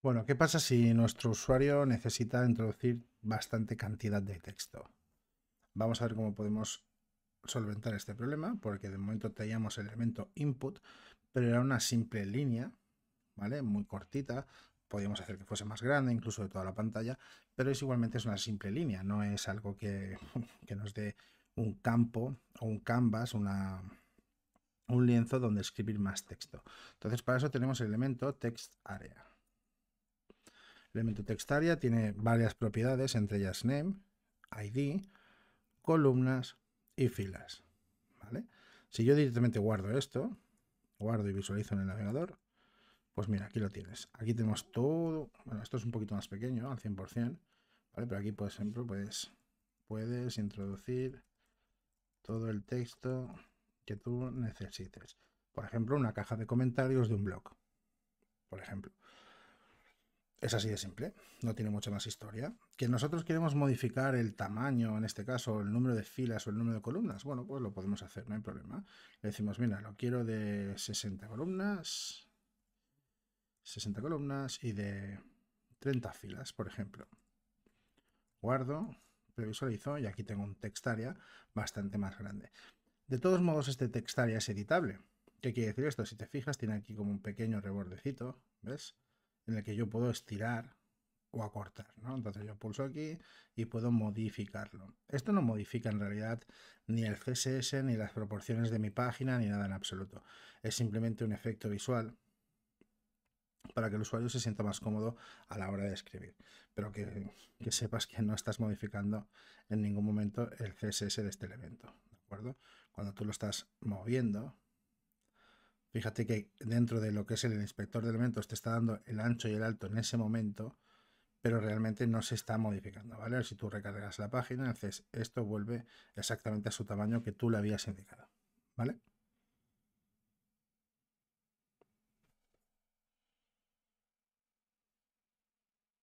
Bueno, ¿qué pasa si nuestro usuario necesita introducir bastante cantidad de texto? Vamos a ver cómo podemos solventar este problema, porque de momento teníamos el elemento input, pero era una simple línea, ¿vale? Muy cortita, podíamos hacer que fuese más grande, incluso de toda la pantalla, pero igualmente es una simple línea, no es algo que, nos dé un campo o un canvas, una, un lienzo donde escribir más texto. Entonces, para eso tenemos el elemento text area elemento textaria tiene varias propiedades, entre ellas name, id, columnas y filas. Si yo directamente guardo esto, guardo y visualizo en el navegador, pues mira, aquí lo tienes. Aquí tenemos todo, bueno, esto es un poquito más pequeño, al 100%, Pero aquí, por ejemplo, puedes, puedes introducir todo el texto que tú necesites. Por ejemplo, una caja de comentarios de un blog, por ejemplo. Es así de simple, no tiene mucha más historia. Que nosotros queremos modificar el tamaño, en este caso, el número de filas o el número de columnas, bueno, pues lo podemos hacer, no hay problema. Le decimos, mira, lo quiero de 60 columnas, 60 columnas y de 30 filas, por ejemplo. Guardo, previsualizo y aquí tengo un textarea bastante más grande. De todos modos, este textarea es editable. ¿Qué quiere decir esto? Si te fijas, tiene aquí como un pequeño rebordecito, ¿ves? en el que yo puedo estirar o acortar, ¿no? Entonces yo pulso aquí y puedo modificarlo. Esto no modifica en realidad ni el CSS, ni las proporciones de mi página, ni nada en absoluto. Es simplemente un efecto visual para que el usuario se sienta más cómodo a la hora de escribir. Pero que, sepas que no estás modificando en ningún momento el CSS de este elemento, ¿de acuerdo? Cuando tú lo estás moviendo, Fíjate que dentro de lo que es el inspector de elementos te está dando el ancho y el alto en ese momento, pero realmente no se está modificando, ¿vale? si tú recargas la página, entonces esto, vuelve exactamente a su tamaño que tú le habías indicado, ¿vale?